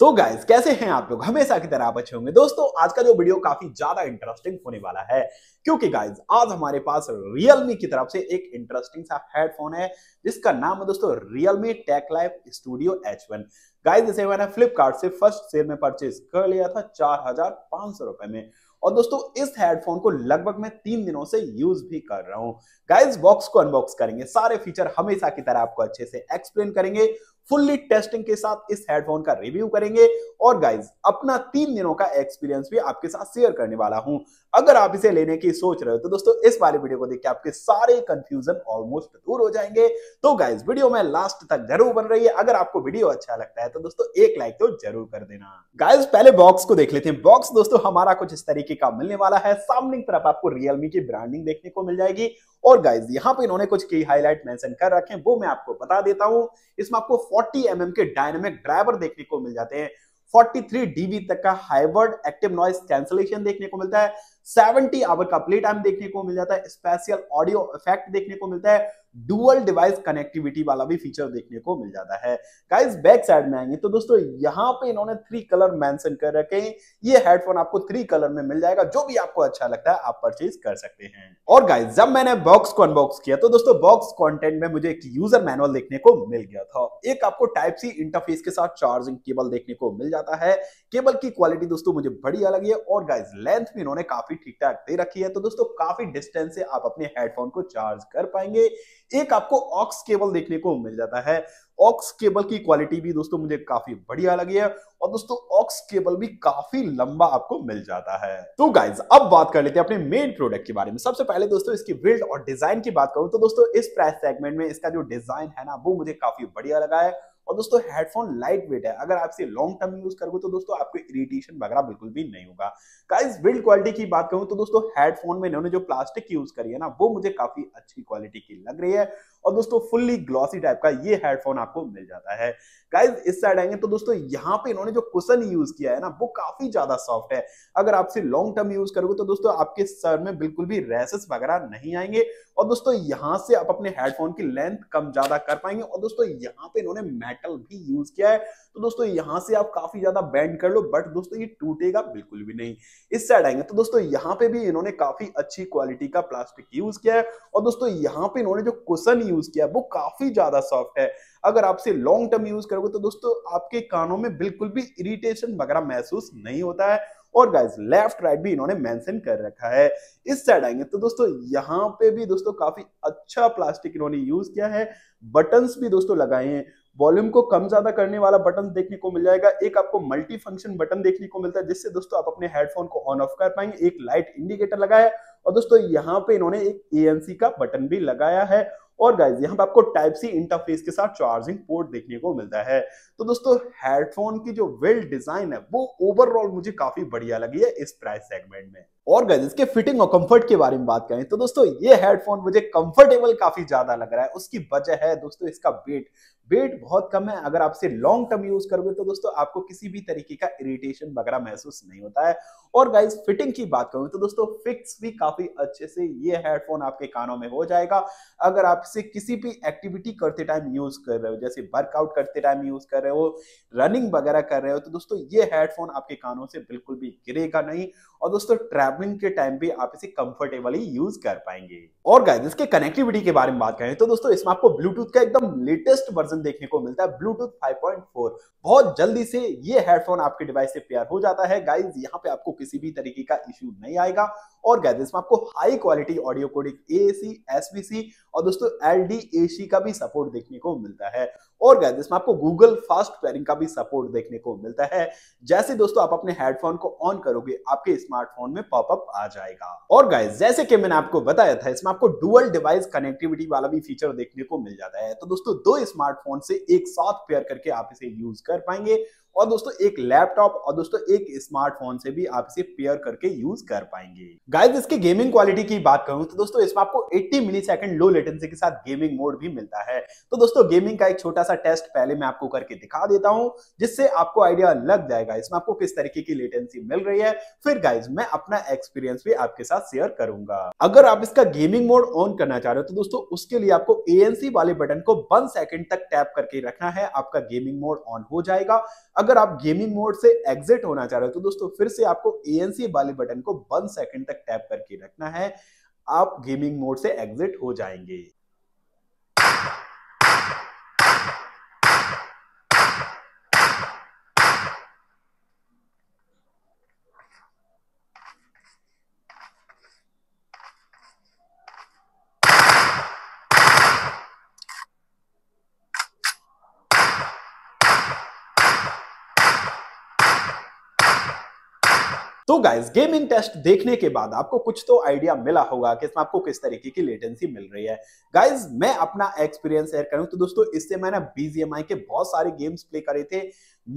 तो गाइज कैसे हैं आप लोग हमेशा की तरह आप अच्छे होंगे दोस्तों आज का जो वीडियो काफी ज्यादा इंटरेस्टिंग होने वाला है क्योंकि गाइज आज हमारे पास रियलमी की तरफ से एक इंटरेस्टिंग सा हेडफोन है जिसका नाम है दोस्तों Realme tech life studio H one guys जैसे मैंने फ्लिपकार्ट से फर्स्ट सेल में परचेज कर लिया था चार रुपए में और दोस्तों इस हेडफोन को लगभग मैं तीन दिनों से यूज भी कर रहा हूं गाइज बॉक्स को अनबॉक्स करेंगे सारे फीचर हमेशा की तरह आपको अच्छे से एक्सप्लेन करेंगे फुल्ली टेस्टिंग के साथ इस हेडफोन का रिव्यू करेंगे और गाइज अपना तीन दिनों का एक्सपीरियंस भी आपके साथ शेयर करने वाला हूं अगर आप इसे लेने की सोच रहे हो तो दोस्तों इस वाले वीडियो को देख के आपके सारे कंफ्यूजन ऑलमोस्ट दूर हो जाएंगे तो गाइज वीडियो में लास्ट तक जरूर बन रही है अगर आपको वीडियो अच्छा लगता है तो दोस्तों एक लाइक तो जरूर कर देना गाइज पहले बॉक्स को देख लेते हैं बॉक्स दोस्तों हमारा कुछ इस तरीके का मिलने वाला है सामने की तरफ आपको रियलमी की ब्रांडिंग देखने को मिल जाएगी और गाइज यहाँ पे इन्होंने कुछ की हाईलाइट मेंशन कर रखे हैं वो मैं आपको बता देता हूँ इसमें आपको 40 एम mm के डायनेमिक ड्राइवर देखने को मिल जाते हैं 43 डीबी तक का हाइवर्ड एक्टिव नॉइस कैंसलेशन देखने को मिलता है सेवेंटी आवर का प्ले टाइम देखने को मिल जाता है स्पेशल ऑडियो इफेक्ट देखने को मिलता है डुअल डिवाइस कनेक्टिविटी वाला भी फीचर देखने को मिल जाता है गाइस बैक साइड में आएंगे तो दोस्तों यहाँ पे इन्होंने थ्री कलर मेंशन कर रखे हैं ये हेडफोन आपको थ्री कलर में मिल जाएगा जो भी आपको अच्छा लगता है आप परचेज कर सकते हैं और गाइस जब मैंने बॉक्स को अनबॉक्स किया तो दोस्तों बॉक्स कॉन्टेंट में मुझे एक यूजर मैनुअल देखने को मिल गया था एक आपको टाइप सी इंटरफेस के साथ चार्जिंग केबल देखने को मिल जाता है केबल की क्वालिटी दोस्तों मुझे बढ़िया लगी है और गाइज लेंथ भी इन्होंने काफी ठीक ठाक दे रखी है तो दोस्तों काफी डिस्टेंस से आप अपने हेडफोन को चार्ज कर पाएंगे एक आपको ऑक्स केबल देखने को मिल जाता है ऑक्स केबल की क्वालिटी भी दोस्तों मुझे काफी बढ़िया लगी है और दोस्तों ऑक्स केबल भी काफी लंबा आपको मिल जाता है तो गाइज अब बात कर लेते हैं अपने मेन प्रोडक्ट के बारे में सबसे पहले दोस्तों इसकी बिल्ड और डिजाइन की बात करूं तो दोस्तों इस प्राइस सेगमेंट में इसका जो डिजाइन है ना वो मुझे काफी बढ़िया लगा है और दोस्तों हेडफोन लाइट वेट है अगर आप इसे लॉन्ग टर्म यूज करोगे तो दोस्तों आपको इरिटेशन वगैरह बिल्कुल भी नहीं होगा गाइस बिल्ड क्वालिटी की बात करूं तो दोस्तों हेडफोन में इन्होंने जो प्लास्टिक यूज करी है ना वो मुझे काफी अच्छी क्वालिटी की लग रही है और दोस्तों फुल्ली ग्लॉसी टाइप का ये हेडफोन आपको मिल जाता है गाइज इस साइड आएंगे तो दोस्तों यहाँ पे इन्होंने जो कुशन यूज किया है ना वो काफी ज्यादा सॉफ्ट है अगर आपसे लॉन्ग टर्म यूज करोगे तो दोस्तों आपके सर में बिल्कुल भी रेसेस वगैरह नहीं आएंगे और दोस्तों यहाँ से आप अपने हेडफोन की लेंथ कम ज्यादा कर पाएंगे और दोस्तों यहाँ पे इन्होंने मेटल भी यूज किया है तो दोस्तों यहाँ से आप काफी ज्यादा बैंड कर लो बट दोस्तों ये टूटेगा बिल्कुल भी नहीं इस साइड आएंगे तो दोस्तों यहाँ पे भी इन्होंने काफी अच्छी क्वालिटी का प्लास्टिक यूज किया है और दोस्तों यहाँ पे इन्होंने जो कुशन यूज किया वो काफी ज्यादा सॉफ्ट है अगर आपसे लॉन्ग टर्म यूज करोगे तो दोस्तों आपके कानों में बिल्कुल भी इरिटेशन वगैरह महसूस नहीं होता है और गाइज लेफ्ट राइट भी इन्होंने मेंशन कर रखा है इस साइड आएंगे तो दोस्तों यहाँ पे भी दोस्तों काफी अच्छा प्लास्टिक इन्होंने यूज किया है बटन्स भी दोस्तों लगाए हैं वॉल्यूम को कम ज्यादा करने वाला बटन देखने को मिल जाएगा एक आपको मल्टी फंक्शन बटन देखने को मिलता है जिससे दोस्तों आप अपने हेडफोन को ऑन ऑफ कर पाएंगे एक लाइट इंडिकेटर लगाया और दोस्तों यहाँ पे इन्होंने एक एएनसी का बटन भी लगाया है और गाइज यहाँ पे आपको टाइप सी इंटरफेस के साथ चार्जिंग पोर्ट देखने को मिलता है तो दोस्तों हेडफोन की जो वेल डिजाइन है वो ओवरऑल मुझे काफी बढ़िया लगी है इस प्राइस सेगमेंट में और गैज इसके फिटिंग और कंफर्ट के बारे में बात करें तो दोस्तों ये हेडफोन मुझे कंफर्टेबल काफी ज्यादा लग रहा है उसकी वजह है दोस्तों इसका वेट वेट बहुत कम है अगर आप इसे लॉन्ग टर्म यूज करोगे तो दोस्तों आपको किसी भी तरीके का इरिटेशन वगैरह महसूस नहीं होता है और गाइज फिटिंग की बात करूं तो दोस्तों फिक्स भी काफी अच्छे से ये हेडफोन आपके कानों में हो जाएगा अगर आप इसे किसी भी एक्टिविटी करते टाइम यूज कर रहे हो जैसे वर्कआउट करते टाइम यूज कर रहे हो रनिंग वगैरह कर रहे हो तो दोस्तों ये हेडफोन आपके कानों से बिल्कुल भी गिरेगा नहीं और दोस्तों ट्रैवल ट्रैवलिंग के टाइम भी आप इसे कंफर्टेबली यूज कर पाएंगे और गाइस इसके कनेक्टिविटी के बारे में बात करें तो दोस्तों इसमें आपको ब्लूटूथ का एकदम लेटेस्ट वर्जन देखने को मिलता है ब्लूटूथ 5.4 बहुत जल्दी से ये हेडफोन आपके डिवाइस से पेयर हो जाता है गाइस यहाँ पे आपको किसी भी तरीके का इश्यू नहीं आएगा और गाइस इसमें आपको high quality audio codec A SBC और दोस्तों एल का भी सपोर्ट देखने को मिलता है और गैस इसमें आपको गूगल फास्ट पेयरिंग का भी सपोर्ट देखने को मिलता है जैसे दोस्तों आप अपने हेडफोन को ऑन करोगे आपके स्मार्टफोन में पॉपअप आ जाएगा और गाइस जैसे कि मैंने आपको बताया था इसमें आपको डुअल डिवाइस कनेक्टिविटी वाला भी फीचर देखने को मिल जाता है तो दोस्तों दो स्मार्टफोन से एक साथ पेयर करके आप इसे यूज कर पाएंगे और दोस्तों एक लैपटॉप और दोस्तों एक स्मार्टफोन से भी आप इसे पेयर करके यूज कर पाएंगे गाइस इसके गेमिंग क्वालिटी की बात करूं तो दोस्तों इसमें आपको 80 मिली सेकेंड लो लेटेंसी के साथ गेमिंग मोड भी मिलता है तो दोस्तों गेमिंग का एक छोटा सा टेस्ट पहले मैं आपको करके दिखा देता हूं जिससे आपको आइडिया लग जाएगा इसमें आपको किस तरीके की लेटेंसी मिल रही है फिर गाइज मैं अपना एक्सपीरियंस भी आपके साथ शेयर करूंगा अगर आप इसका गेमिंग मोड ऑन करना चाह रहे हो तो दोस्तों उसके लिए आपको ए वाले बटन को वन सेकेंड तक टैप करके रखना है आपका गेमिंग मोड ऑन हो जाएगा अगर आप गेमिंग मोड से एग्जिट होना चाह रहे हो तो दोस्तों फिर से आपको एएनसी वाले बटन को वन सेकंड तक टैप करके रखना है आप गेमिंग मोड से एग्जिट हो जाएंगे तो गाइस गेमिंग टेस्ट देखने के बाद आपको कुछ तो आइडिया मिला होगा कि इसमें आपको किस तरीके की लेटेंसी मिल रही है गाइस मैं अपना एक्सपीरियंस शेयर करूं तो दोस्तों इससे मैंने बीजीएमआई के बहुत सारे गेम्स प्ले करे थे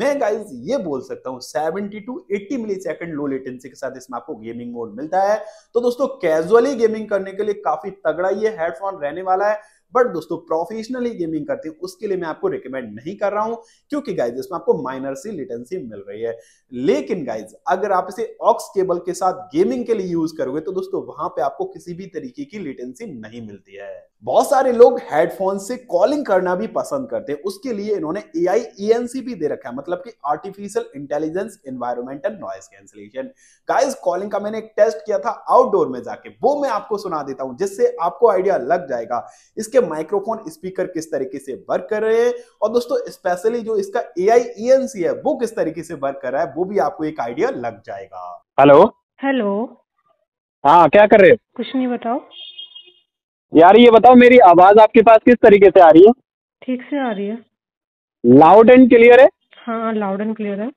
मैं गाइस ये बोल सकता हूँ 70 to 80 millisecond low latency के साथ इसमें आपको गेमिंग मोड मिलता है तो दोस्तों कैजुअली गेमिंग करने के लिए काफी तगड़ा ये हेडफोन रहने वाला है बट दोस्तों प्रोफेशनली गेमिंग करते हैं उसके लिए मैं आपको रिकमेंड नहीं कर रहा हूं क्योंकि गाइज इसमें आपको माइनर सी लिटेंसी मिल रही है लेकिन गाइज अगर आप इसे ऑक्स केबल के साथ गेमिंग के लिए यूज करोगे तो दोस्तों वहां पे आपको किसी भी तरीके की लिटेंसी नहीं मिलती है बहुत सारे लोग हेडफोन से कॉलिंग करना भी पसंद करते हैं उसके लिए इन्होंने ए आई e भी दे रखा है मतलब कि artificial intelligence environmental noise cancellation guys calling का मैंने एक टेस्ट किया था आउटडोर में जाके वो मैं आपको सुना देता हूं जिससे आपको आइडिया लग जाएगा इसके इसके माइक्रोफोन स्पीकर किस तरीके से वर्क कर रहे हैं और दोस्तों स्पेशली जो इसका ए आई e है वो किस तरीके से वर्क कर रहा है वो भी आपको एक आइडिया लग जाएगा हेलो हेलो हाँ क्या कर रहे हो कुछ नहीं बताओ यार ये बताओ मेरी आवाज आपके पास किस तरीके से आ रही है ठीक से आ रही है लाउड एंड क्लियर है हाँ लाउड एंड क्लियर है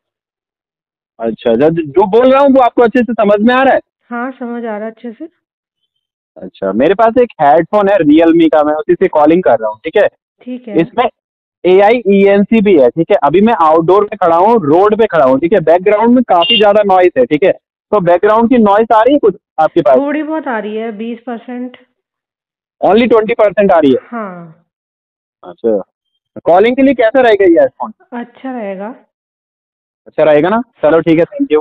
अच्छा जो बोल रहा हूँ वो आपको अच्छे से समझ में आ रहा है हाँ समझ आ रहा है अच्छे से अच्छा मेरे पास एक हेडफोन है रियलमी का मैं उसी से कॉलिंग कर रहा हूँ ठीक है ठीक है इसमें ए आई ई एन सी भी है ठीक है अभी मैं आउटडोर में खड़ा हूँ रोड पे खड़ा हूँ ठीक है बैकग्राउंड में काफी ज्यादा नॉइस है ठीक है तो बैकग्राउंड की नॉइस आ रही है कुछ आपके पास थोड़ी बहुत आ रही है बीस परसेंट ओनली ट्वेंटी परसेंट आ रही है हाँ अच्छा कॉलिंग के लिए कैसा रहेगा ये हेडफोन अच्छा रहेगा अच्छा रहेगा ना चलो ठीक है thank you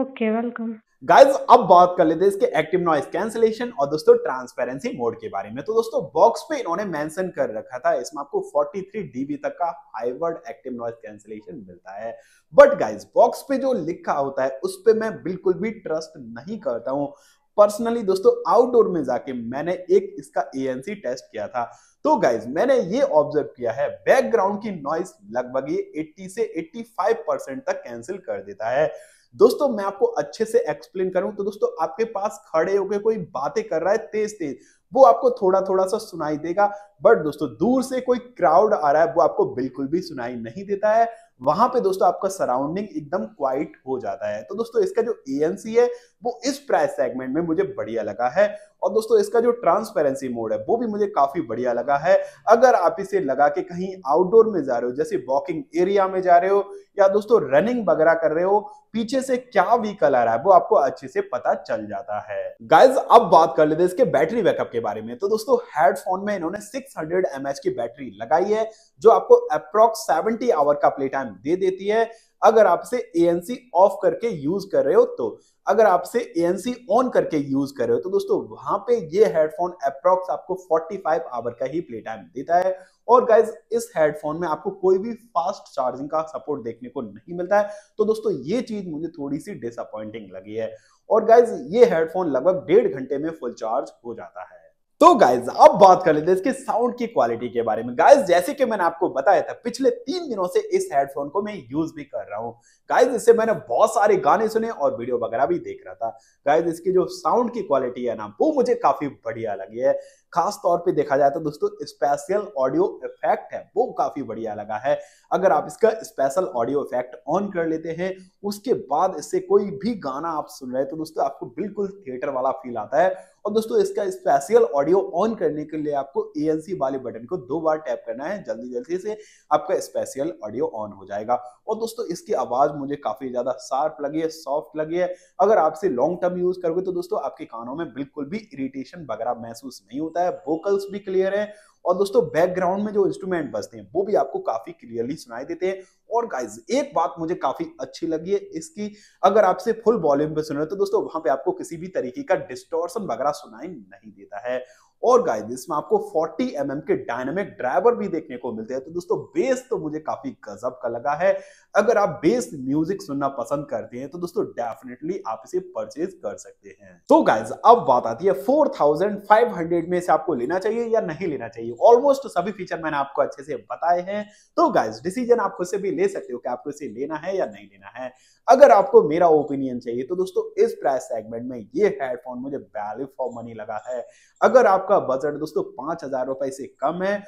okay welcome guys अब बात कर लेते हैं इसके एक्टिव नॉइस कैंसिलेशन और दोस्तों ट्रांसपेरेंसी मोड के बारे में तो दोस्तों बॉक्स पे इन्होंने मेंशन कर रखा था इसमें आपको 43 डीबी तक का हाईवर्ड एक्टिव नॉइस कैंसिलेशन मिलता है बट गाइस बॉक्स पे जो लिखा होता है उस पर मैं बिल्कुल भी ट्रस्ट नहीं करता हूँ पर्सनली दोस्तों आउटडोर में जाके मैंने एक इसका एएनसी टेस्ट किया था तो गाइज मैंने ये ऑब्जर्व किया है बैकग्राउंड की नॉइस लगभग ये 80 से 85 परसेंट तक कैंसिल कर देता है दोस्तों मैं आपको अच्छे से एक्सप्लेन करूं तो दोस्तों आपके पास खड़े होकर कोई बातें कर रहा है तेज तेज वो आपको थोड़ा थोड़ा सा सुनाई देगा बट दोस्तों दूर से कोई क्राउड आ रहा है वो आपको बिल्कुल भी सुनाई नहीं देता है वहां पे दोस्तों आपका सराउंडिंग एकदम क्वाइट हो जाता है तो दोस्तों इसका जो एएनसी है वो इस प्राइस सेगमेंट में मुझे बढ़िया लगा है और दोस्तों इसका जो ट्रांसपेरेंसी मोड है वो भी मुझे काफी बढ़िया लगा है अगर आप इसे लगा के कहीं आउटडोर में जा रहे हो जैसे वॉकिंग एरिया में जा रहे हो या दोस्तों रनिंग वगैरह कर रहे हो पीछे से क्या व्हीकल आ रहा है वो आपको अच्छे से पता चल जाता है गाइज अब बात कर लेते इसके बैटरी बैकअप के बारे में तो दोस्तों हेडफोन में इन्होंने 600 हंड्रेड की बैटरी लगाई है जो आपको अप्रोक्स 70 आवर का प्ले टाइम दे देती है अगर आपसे एएनसी ऑफ करके यूज कर रहे हो तो अगर आपसे एएनसी ऑन करके यूज कर रहे हो तो दोस्तों वहां पे ये हेडफोन अप्रोक्स आपको 45 आवर का ही प्ले टाइम देता है और गाइज इस हेडफोन में आपको कोई भी फास्ट चार्जिंग का सपोर्ट देखने को नहीं मिलता है तो दोस्तों ये चीज मुझे थोड़ी सी डिसअपॉइंटिंग लगी है और गाइज ये हेडफोन लगभग डेढ़ घंटे में फुल चार्ज हो जाता है तो गाइज अब बात कर लेते हैं इसके साउंड की क्वालिटी के बारे में गाइज जैसे कि मैंने आपको बताया था पिछले तीन दिनों से इस हेडफोन को मैं यूज भी कर रहा हूँ गाइज इससे मैंने बहुत सारे गाने सुने और वीडियो वगैरह भी देख रहा था गाइज इसकी जो साउंड की क्वालिटी है ना वो मुझे काफी बढ़िया लगी है खास तौर पे देखा जाए तो दोस्तों स्पेशल ऑडियो इफेक्ट है वो काफी बढ़िया लगा है अगर आप इसका स्पेशल ऑडियो इफेक्ट ऑन कर लेते हैं उसके बाद इससे कोई भी गाना आप सुन रहे हैं तो दोस्तों आपको बिल्कुल थिएटर वाला फील आता है और दोस्तों इसका स्पेशल ऑडियो ऑन करने के लिए आपको ए वाले बटन को दो बार टैप करना है जल्दी जल्दी से आपका स्पेशल ऑडियो ऑन हो जाएगा और दोस्तों इसकी आवाज मुझे काफी ज्यादा शार्प लगी है सॉफ्ट लगी है अगर आप इसे लॉन्ग टर्म यूज करोगे तो दोस्तों आपके कानों में बिल्कुल भी इरिटेशन वगैरह महसूस नहीं होता आता है वोकल्स भी क्लियर है और दोस्तों बैकग्राउंड में जो इंस्ट्रूमेंट बजते हैं वो भी आपको काफी क्लियरली सुनाई देते हैं और गाइज एक बात मुझे काफी अच्छी लगी है इसकी अगर आपसे फुल वॉल्यूम पे सुन रहे हो तो दोस्तों वहां पे आपको किसी भी तरीके का डिस्टोर्शन वगैरह सुनाई नहीं देता है और गाइस इसमें आपको 40 एम mm के डायनामिक ड्राइवर भी देखने को मिलते हैं तो दोस्तों बेस तो मुझे काफी गजब का लगा है अगर आप बेस म्यूजिक सुनना पसंद करते हैं तो दोस्तों डेफिनेटली आप इसे परचेज कर सकते हैं तो गाइस अब बात आती है 4500 में से आपको लेना चाहिए या नहीं लेना चाहिए ऑलमोस्ट सभी फीचर मैंने आपको अच्छे से बताए हैं तो गाइज डिसीजन आप खुद से भी ले सकते हो कि आपको इसे लेना है या नहीं लेना है अगर आपको मेरा ओपिनियन चाहिए तो दोस्तों इस प्राइस सेगमेंट में ये हेडफोन मुझे वैल्यू फॉर मनी लगा है अगर आपका आपका बजट दोस्तों पांच हजार रुपए से कम है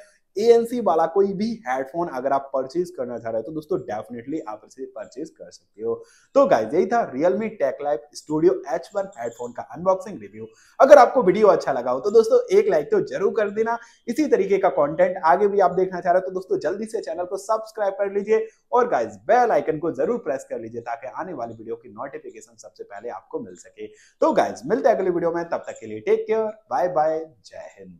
एएनसी वाला कोई भी हेडफोन अगर आप परचेज करना चाह रहे हो तो दोस्तों डेफिनेटली आप इसे परचेज कर सकते हो तो गाइज यही था Realme tech life studio H one headphone का अनबॉक्सिंग रिव्यू अगर आपको वीडियो अच्छा लगा हो तो दोस्तों एक लाइक तो जरूर कर देना इसी तरीके का कॉन्टेंट आगे भी आप देखना चाह रहे हो तो दोस्तों जल्दी से चैनल को सब्सक्राइब कर लीजिए और गाइज बेल आइकन को जरूर प्रेस कर लीजिए ताकि आने वाले वीडियो की नोटिफिकेशन सबसे पहले आपको मिल सके तो गाइज मिलते अगले वीडियो में तब तक के लिए टेक केयर बाय बाय जय हिंद